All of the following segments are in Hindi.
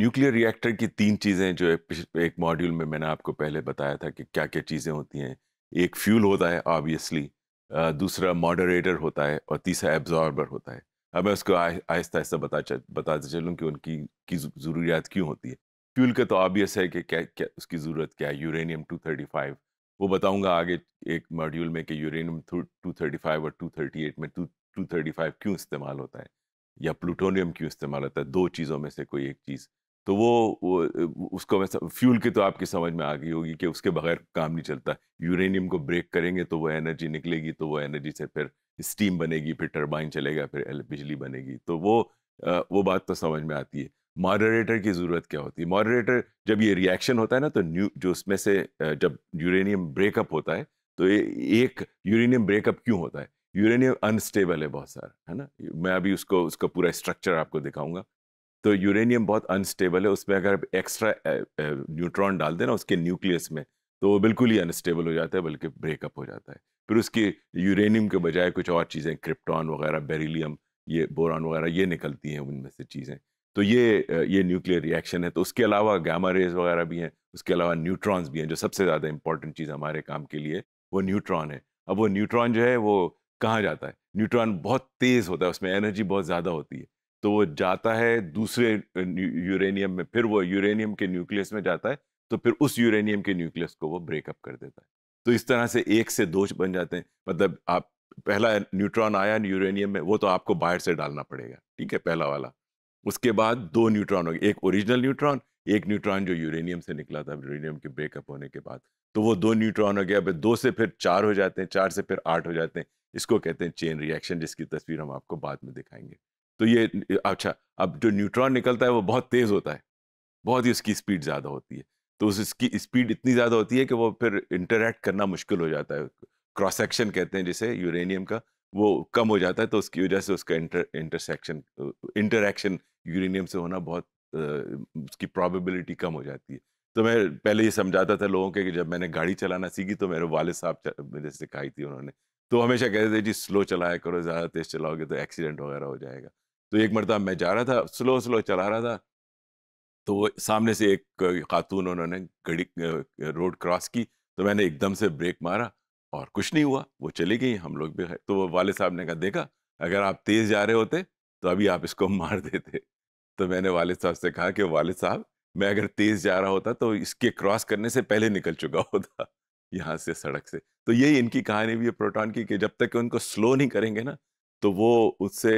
न्यूक्लियर रिएक्टर की तीन चीज़ें जो एक मॉड्यूल में मैंने आपको पहले बताया था कि क्या क्या चीज़ें होती हैं एक फ्यूल होता है ऑब्वियसली दूसरा मॉडरेटर होता है और तीसरा एब्जॉर्बर होता है अब मैं उसको आहिस्ता आहिस्ता बता बताते चलूँ कि उनकी की ज़रूरियात क्यों होती है फ्यूल का तो ऑबियस है कि क्या क्या उसकी ज़रूरत क्या है यूरेनियम फाइव वो बताऊँगा आगे एक मॉड्यूल में कि यूरेनियम फाइव और एट में थर्टी फाइव क्यों इस्तेमाल होता है या प्लूटोनियम क्यों इस्तेमाल होता है दो चीज़ों में से कोई एक चीज़ तो वो, वो उसको फ्यूल की तो आपकी समझ में आ गई होगी कि उसके बगैर काम नहीं चलता यूरेनियम को ब्रेक करेंगे तो वो एनर्जी निकलेगी तो वो एनर्जी से फिर स्टीम बनेगी फिर टर्बाइन चलेगा फिर बिजली बनेगी तो वो वो बात तो समझ में आती है मॉडरेटर की ज़रूरत क्या होती है मॉडरेटर जब ये रिएक्शन होता है ना तो न्यू जो उसमें से जब यूरेनियम ब्रेकअप होता है तो एक यूरेनियम ब्रेकअप क्यों होता है यूरेनियम अनस्टेबल है बहुत सारा है ना मैं अभी उसको उसका पूरा स्ट्रक्चर आपको दिखाऊंगा तो यूरेनियम बहुत अनस्टेबल है उसमें अगर एक्स्ट्रा न्यूट्रॉन डाल देना उसके न्यूक्लियस में तो वो बिल्कुल ही अनस्टेबल हो जाता है बल्कि ब्रेकअप हो जाता है फिर उसकी यूरेनियम के बजाय कुछ और चीज़ें क्रिप्टॉन वगैरह बेरिलियम ये बोरान वगैरह ये निकलती हैं उनमें से चीज़ें तो ये ये न्यूक्लियर रिएक्शन है तो उसके अलावा गामा रेज वगैरह भी हैं उसके अलावा न्यूट्रॉन्स भी हैं जो सबसे ज़्यादा इंपॉर्टेंट चीज़ हमारे काम के लिए वो न्यूट्रॉन है अब वो न्यूट्रॉन जो है वो कहाँ जाता है न्यूट्रॉन बहुत तेज़ होता है उसमें एनर्जी बहुत ज़्यादा होती है तो वो जाता है दूसरे यूरेनियम में फिर वो यूरेनियम के न्यूक्लियस में जाता है तो फिर उस यूरेनियम के न्यूक्लियस को वो ब्रेकअप कर देता है तो इस तरह से एक से दो बन जाते हैं मतलब आप पहला न्यूट्रॉन आया यूरेनियम में वो तो आपको बाहर से डालना पड़ेगा ठीक है पहला वाला उसके बाद दो न्यूट्रॉन हो गए एक ओरिजिनल न्यूट्रॉन एक न्यूट्रॉन जो यूरेनियम से निकला था यूरेनियम के ब्रेकअप होने के बाद तो वो दो न्यूट्रॉन हो गया अब दो से फिर चार हो जाते हैं चार से फिर आठ हो जाते हैं इसको कहते हैं चेन रिएक्शन जिसकी तस्वीर हम आपको बाद में दिखाएंगे तो ये अच्छा अब जो न्यूट्रॉन निकलता है वो बहुत तेज़ होता है बहुत ही उसकी स्पीड ज़्यादा होती है तो उसकी स्पीड इतनी ज़्यादा होती है कि वो फिर इंटरेक्ट करना मुश्किल हो जाता है क्रॉस सेक्शन कहते हैं जिसे यूरेनियम का वो कम हो जाता है तो उसकी वजह से उसका इंटर इंटरसेक्शन इंटरेक्शन यूरेनियम से होना बहुत उसकी प्रॉबिलिटी कम हो जाती है तो मैं पहले ये समझाता था लोगों के कि जब मैंने गाड़ी चलाना सीखी तो मेरे वाले साहब मेरे सिखाई थी उन्होंने तो हमेशा कहते थे जी स्लो चलाया करो ज़्यादा तेज़ चलाओगे तो एक्सीडेंट वगैरह हो जाएगा तो एक मरतब मैं जा रहा था स्लो स्लो चला रहा था तो सामने से एक खातून उन्होंने गड़ी रोड क्रॉस की तो मैंने एकदम से ब्रेक मारा और कुछ नहीं हुआ वो चली गई हम लोग भी तो वो वाले साहब ने कहा देखा अगर आप तेज़ जा रहे होते तो अभी आप इसको मार देते तो मैंने वाले साहब से कहा कि वाले साहब मैं अगर तेज़ जा रहा होता तो इसके क्रॉस करने से पहले निकल चुका होता यहाँ से सड़क से तो यही इनकी कहानी भी है प्रोटॉन की कि जब तक उनको स्लो नहीं करेंगे ना तो वो उससे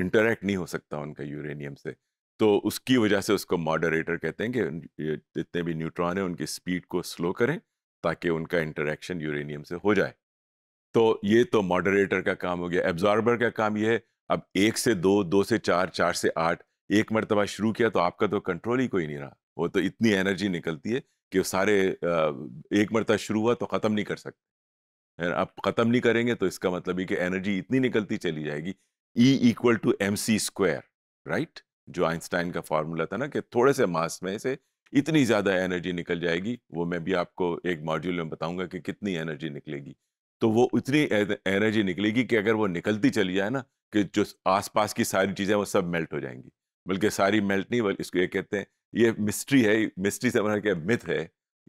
इंटरेक्ट नहीं हो सकता उनका यूरेनियम से तो उसकी वजह से उसको मॉडरेटर कहते हैं कि जितने भी न्यूट्रॉन हैं उनकी स्पीड को स्लो करें ताकि उनका इंटरेक्शन यूरेनियम से हो जाए तो ये तो मॉडरेटर का काम हो गया एब्जॉर्बर का काम ये है अब एक से दो दो से चार चार से आठ एक मरतबा शुरू किया तो आपका तो कंट्रोल ही कोई नहीं रहा वो तो इतनी एनर्जी निकलती है कि सारे एक मरतबा शुरू हुआ तो ख़त्म नहीं कर सकते है आप ख़त्म नहीं करेंगे तो इसका मतलब है कि एनर्जी इतनी निकलती चली जाएगी E equal to M C square right जो आइंस्टाइन का फार्मूला था ना कि थोड़े से मास में से इतनी ज़्यादा एनर्जी निकल जाएगी वो मैं भी आपको एक मॉड्यूल में बताऊंगा कि कितनी एनर्जी निकलेगी तो वो इतनी एनर्जी निकलेगी कि अगर वो निकलती चली जाए ना कि जो आसपास की सारी चीज़ें वो सब मेल्ट हो जाएंगी बल्कि सारी मेल्ट नहीं बल्कि इसको ये कहते हैं ये मिस्ट्री है मिस्ट्री से बना क्या मिथ है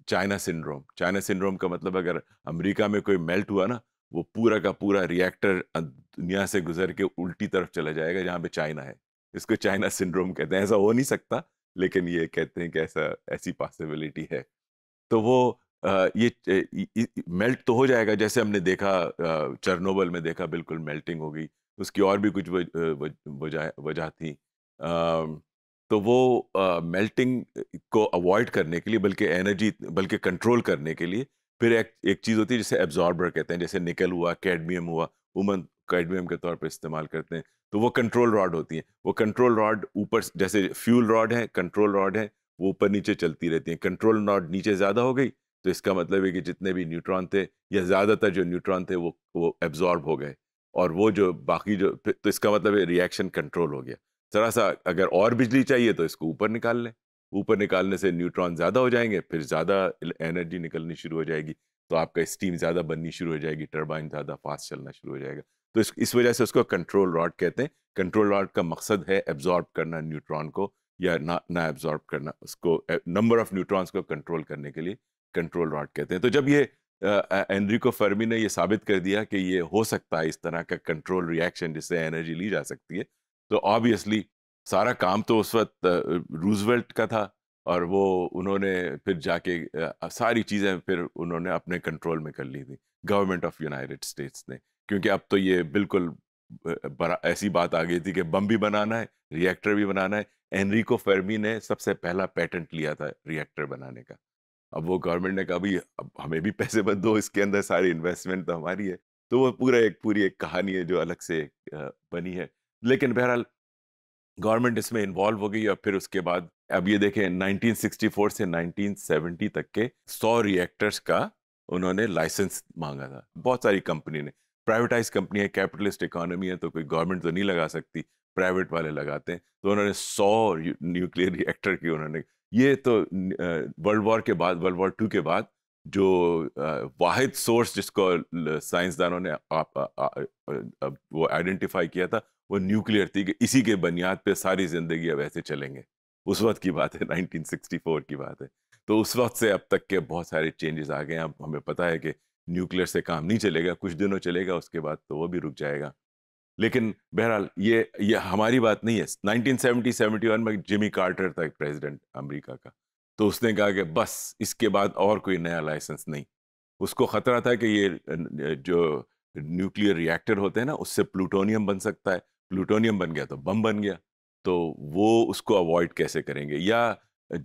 चाइना सिंड्रोम चाइना सिंड्रोम का मतलब अगर अमेरिका में कोई मेल्ट हुआ ना वो पूरा का पूरा रिएक्टर दुनिया से गुजर के उल्टी तरफ चला जाएगा जहाँ पे चाइना है इसको चाइना सिंड्रोम कहते हैं ऐसा हो नहीं सकता लेकिन ये कहते हैं कि ऐसा ऐसी पॉसिबिलिटी है तो वो ये, ये मेल्ट तो हो जाएगा जैसे हमने देखा चरनोबल में देखा बिल्कुल मेल्टिंग हो गई उसकी और भी कुछ वजह वजह थी आ, तो वो मेल्टिंग को अवॉइड करने के लिए बल्कि एनर्जी बल्कि कंट्रोल करने के लिए फिर एक एक चीज़ होती है जिसे एब्जॉर्बर कहते हैं जैसे निकल हुआ कैडमियम हुआ उमन कैडमियम के तौर पर इस्तेमाल करते हैं तो वो कंट्रोल रॉड होती हैं वो कंट्रोल रॉड ऊपर जैसे फ्यूल रॉड है कंट्रोल रॉड है वो ऊपर नीचे चलती रहती हैं कंट्रोल रॉड नीचे ज़्यादा हो गई तो इसका मतलब है कि जितने भी न्यूट्रॉन थे या ज़्यादातर जो न्यूट्रॉन थे वो वो एब्जॉर्ब हो गए और वो जो बाकी जो तो इसका मतलब रिएक्शन कंट्रोल हो गया ज़रा सा अगर और बिजली चाहिए तो इसको ऊपर निकाल लें ऊपर निकालने से न्यूट्रॉन ज़्यादा हो जाएंगे फिर ज़्यादा एनर्जी निकलनी शुरू हो जाएगी तो आपका स्टीम ज़्यादा बननी शुरू हो जाएगी टर्बाइन ज़्यादा फास्ट चलना शुरू हो जाएगा तो इस इस वजह से उसको कंट्रोल रॉड कहते हैं कंट्रोल रॉड का मकसद है एब्जॉर्ब करना न्यूट्रॉन को या ना ना एब्जॉर्ब करना उसको नंबर ऑफ न्यूट्रॉन्स को कंट्रोल करने के लिए कंट्रोल रॉड कहते हैं तो जब ये एनरिको फर्मी ने ये साबित कर दिया कि ये हो सकता है इस तरह का कंट्रोल रिएक्शन जिससे एनर्जी ली जा सकती है तो ऑब्वियसली सारा काम तो उस वक्त रूजवेल्ट का था और वो उन्होंने फिर जाके सारी चीज़ें फिर उन्होंने अपने कंट्रोल में कर ली थी गवर्नमेंट ऑफ यूनाइटेड स्टेट्स ने क्योंकि अब तो ये बिल्कुल ऐसी बात आ गई थी कि बम भी बनाना है रिएक्टर भी बनाना है एनरिको फर्मी ने सबसे पहला पेटेंट लिया था रिएक्टर बनाने का अब वो गवर्नमेंट ने कहा भाई अब हमें भी पैसे बंद दो इसके अंदर सारी इन्वेस्टमेंट तो हमारी है तो वो पूरा एक पूरी एक कहानी है जो अलग से बनी है लेकिन बहरहाल गवर्नमेंट इसमें इन्वॉल्व हो गई और फिर उसके बाद अब ये देखें 1964 से 1970 तक के 100 रिएक्टर्स का उन्होंने लाइसेंस मांगा था बहुत सारी कंपनी ने प्राइवेटाइज कंपनी है कैपिटलिस्ट इकोनॉमी है तो कोई गवर्नमेंट तो नहीं लगा सकती प्राइवेट वाले लगाते हैं तो उन्होंने सौ न्यूक्लियर रिएक्टर की उन्होंने ये तो वर्ल्ड वॉर के बाद वर्ल्ड वॉर टू के बाद जो वाहिद सोर्स जिसको साइंसदानों ने आप, आ, आ, आ, वो आइडेंटिफाई किया था वो न्यूक्लियर थी कि इसी के बुनियाद पे सारी ज़िंदगी अब ऐसे चलेंगे उस वक्त की बात है 1964 की बात है तो उस वक्त से अब तक के बहुत सारे चेंजेस आ गए हैं अब हमें पता है कि न्यूक्लियर से काम नहीं चलेगा कुछ दिनों चलेगा उसके बाद तो वो भी रुक जाएगा लेकिन बहरहाल ये ये हमारी बात नहीं है 1970 71 में जिमी कार्टर था प्रेसिडेंट अमेरिका का तो उसने कहा कि बस इसके बाद और कोई नया लाइसेंस नहीं उसको ख़तरा था कि ये जो न्यूक्लियर रिएक्टर होते हैं ना उससे प्लूटोनियम बन सकता है प्लूटोनियम बन गया तो बम बन गया तो वो उसको अवॉइड कैसे करेंगे या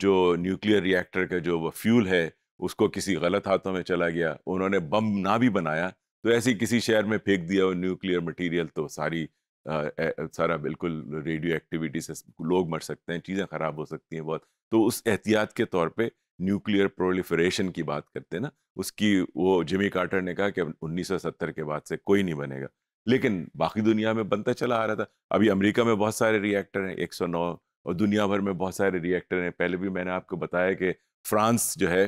जो न्यूक्लियर रिएक्टर का जो फ्यूल है उसको किसी गलत हाथों में चला गया उन्होंने बम ना भी बनाया तो ऐसे किसी शहर में फेंक दिया वो न्यूक्लियर मटेरियल तो सारी आ, सारा बिल्कुल रेडियो एक्टिविटी से लोग मर सकते हैं चीज़ें ख़राब हो सकती हैं बहुत तो उस एहतियात के तौर पे न्यूक्लियर प्रोलिफरेशन की बात करते हैं ना उसकी वो जिमी कार्टर ने कहा कि 1970 के बाद से कोई नहीं बनेगा लेकिन बाकी दुनिया में बनता चला आ रहा था अभी अमेरिका में बहुत सारे रिएक्टर हैं 109 और दुनिया भर में बहुत सारे रिएक्टर हैं पहले भी मैंने आपको बताया कि फ्रांस जो है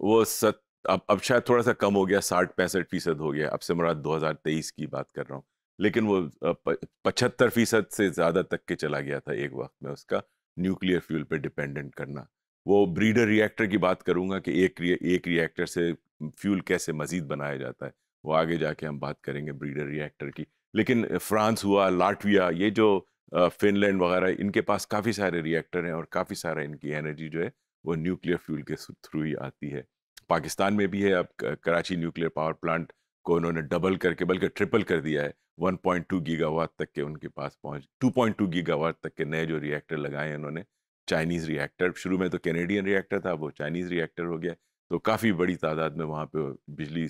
वो सत अब अब शायद थोड़ा सा कम हो गया साठ पैंसठ फीसद हो गया अब से मुराद 2023 की बात कर रहा हूँ लेकिन वो पचहत्तर फीसद से ज़्यादा तक के चला गया था एक वक्त में उसका न्यूक्लियर फ्यूल पर डिपेंडेंट करना वो ब्रीडर रिएक्टर की बात करूँगा कि एक एक रिएक्टर से फ्यूल कैसे मज़ीद बनाया जाता है वो आगे जाके हम बात करेंगे ब्रीडर रिएक्टर की लेकिन फ्रांस हुआ लाटविया ये जो फिनलैंड वगैरह इनके पास काफ़ी सारे रिएक्टर हैं और काफ़ी सारा इनकी एनर्जी जो है वो न्यूक्लियर फ्यूल के थ्रू ही आती है पाकिस्तान में भी है अब कराची न्यूक्लियर पावर प्लांट को उन्होंने डबल करके बल्कि ट्रिपल कर दिया है 1.2 गीगावाट तक के उनके पास पहुंच 2.2 गीगावाट तक के नए जो रिएक्टर लगाए हैं उन्होंने चाइनीज़ रिएक्टर शुरू में तो कैनेडियन रिएक्टर था वो चाइनीज़ रिएक्टर हो गया तो काफ़ी बड़ी तादाद में वहाँ पे बिजली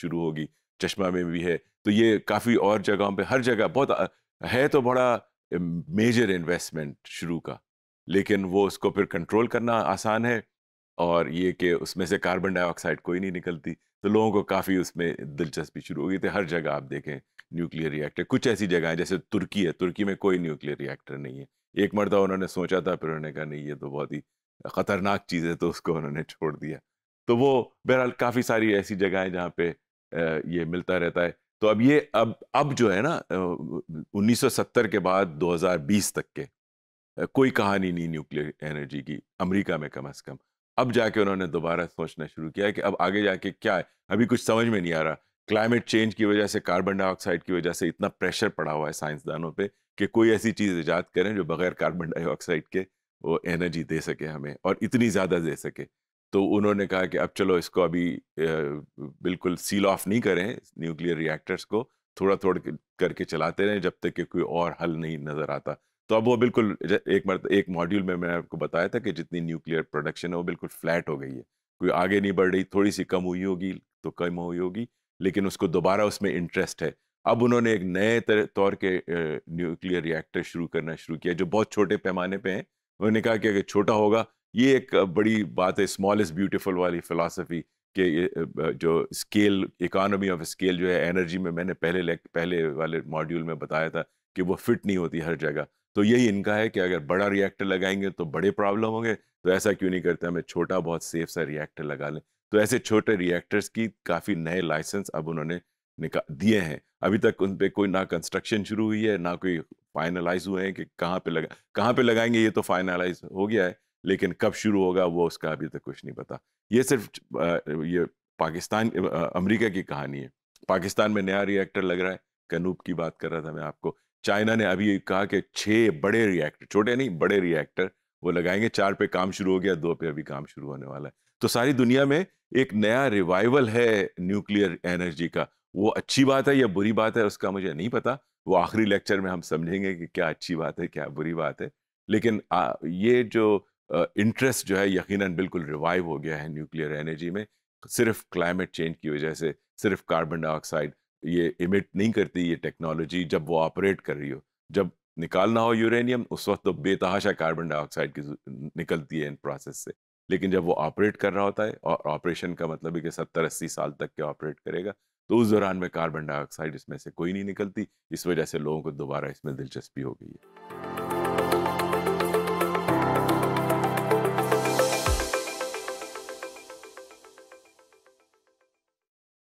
शुरू होगी चश्मा में भी है तो ये काफ़ी और जगहों पे हर जगह बहुत है तो बड़ा मेजर इन्वेस्टमेंट शुरू का लेकिन वो उसको फिर कंट्रोल करना आसान है और ये कि उसमें से कार्बन डाइऑक्साइड कोई नहीं निकलती तो लोगों को काफ़ी उसमें दिलचस्पी शुरू हो गई थी तो हर जगह आप देखें न्यूक्लियर रिएक्टर कुछ ऐसी जगह है जैसे तुर्की है तुर्की में कोई न्यूक्लियर रिएक्टर नहीं है एक मरतबा उन्होंने सोचा था फिर उन्होंने कहा नहीं ये तो बहुत ही ख़तरनाक चीज़ है तो उसको उन्होंने छोड़ दिया तो वो बहरहाल काफ़ी सारी ऐसी जगह हैं जहाँ पे ये मिलता रहता है तो अब ये अब अब जो है ना 1970 के बाद 2020 तक के कोई कहानी नहीं न्यूक्लियर एनर्जी की अमेरिका में कम अज़ कम अब जाके उन्होंने दोबारा सोचना शुरू किया कि अब आगे जाके क्या है अभी कुछ समझ में नहीं आ रहा क्लाइमेट चेंज की वजह से कार्बन डाइऑक्साइड की वजह से इतना प्रेशर पड़ा हुआ है साइंसदानों पर कि कोई ऐसी चीज़ ईजाद करें जो बगैर कार्बन डाइऑक्साइड के वो एनर्जी दे सके हमें और इतनी ज़्यादा दे सके तो उन्होंने कहा कि अब चलो इसको अभी बिल्कुल सील ऑफ नहीं करें न्यूक्लियर रिएक्टर्स को थोड़ा थोड़ा करके चलाते रहें जब तक कि कोई और हल नहीं नज़र आता तो अब वो बिल्कुल एक मरत एक मॉड्यूल में मैंने आपको बताया था कि जितनी न्यूक्लियर प्रोडक्शन है वो बिल्कुल फ्लैट हो गई है कोई आगे नहीं बढ़ रही थोड़ी सी कम हुई होगी तो कम हुई होगी लेकिन उसको दोबारा उसमें इंटरेस्ट है अब उन्होंने एक नए तौर के न्यूक्लियर रिएक्टर शुरू करना शुरू किया जो बहुत छोटे पैमाने पर हैं उन्होंने कहा कि अगर छोटा होगा ये एक बड़ी बात है स्मॉल इज़ ब्यूटिफुल वाली फ़िलासफ़ी के जो स्केल इकानमी ऑफ स्केल जो है एनर्जी में मैंने पहले पहले वाले मॉड्यूल में बताया था कि वो फिट नहीं होती हर जगह तो यही इनका है कि अगर बड़ा रिएक्टर लगाएंगे तो बड़े प्रॉब्लम होंगे तो ऐसा क्यों नहीं करते हमें छोटा बहुत सेफ सा रिएक्टर लगा लें तो ऐसे छोटे रिएक्टर्स की काफ़ी नए लाइसेंस अब उन्होंने दिए हैं अभी तक उन पर कोई ना कंस्ट्रक्शन शुरू हुई है ना कोई फाइनलाइज हुए हैं कि कहाँ पे लगा कहाँ पे लगाएंगे ये तो फाइनलाइज हो गया है लेकिन कब शुरू होगा वो उसका अभी तक कुछ नहीं पता ये सिर्फ ये पाकिस्तान अमेरिका की कहानी है पाकिस्तान में नया रिएक्टर लग रहा है कनूप की बात कर रहा था मैं आपको चाइना ने अभी कहा कि छः बड़े रिएक्टर छोटे नहीं बड़े रिएक्टर वो लगाएंगे चार पे काम शुरू हो गया दो पे अभी काम शुरू होने वाला है तो सारी दुनिया में एक नया रिवाइवल है न्यूक्लियर एनर्जी का वो अच्छी बात है या बुरी बात है उसका मुझे नहीं पता वो आखिरी लेक्चर में हम समझेंगे कि क्या अच्छी बात है क्या बुरी बात है लेकिन आ, ये जो इंटरेस्ट जो है यकीनन बिल्कुल रिवाइव हो गया है न्यूक्लियर एनर्जी में सिर्फ क्लाइमेट चेंज की वजह से सिर्फ कार्बन डाइऑक्साइड ये इमिट नहीं करती ये टेक्नोलॉजी जब वो ऑपरेट कर रही हो जब निकालना हो यूरेनियम उस वक्त तो बेतहाशा कार्बन डाइऑक्साइड की निकलती है इन प्रोसेस से लेकिन जब वो ऑपरेट कर रहा होता है और ऑपरेशन का मतलब है कि सत्तर अस्सी साल तक के ऑपरेट करेगा तो उस दौरान में कार्बन डाइऑक्साइड इसमें से कोई नहीं निकलती इस वजह से लोगों को दोबारा इसमें दिलचस्पी हो गई है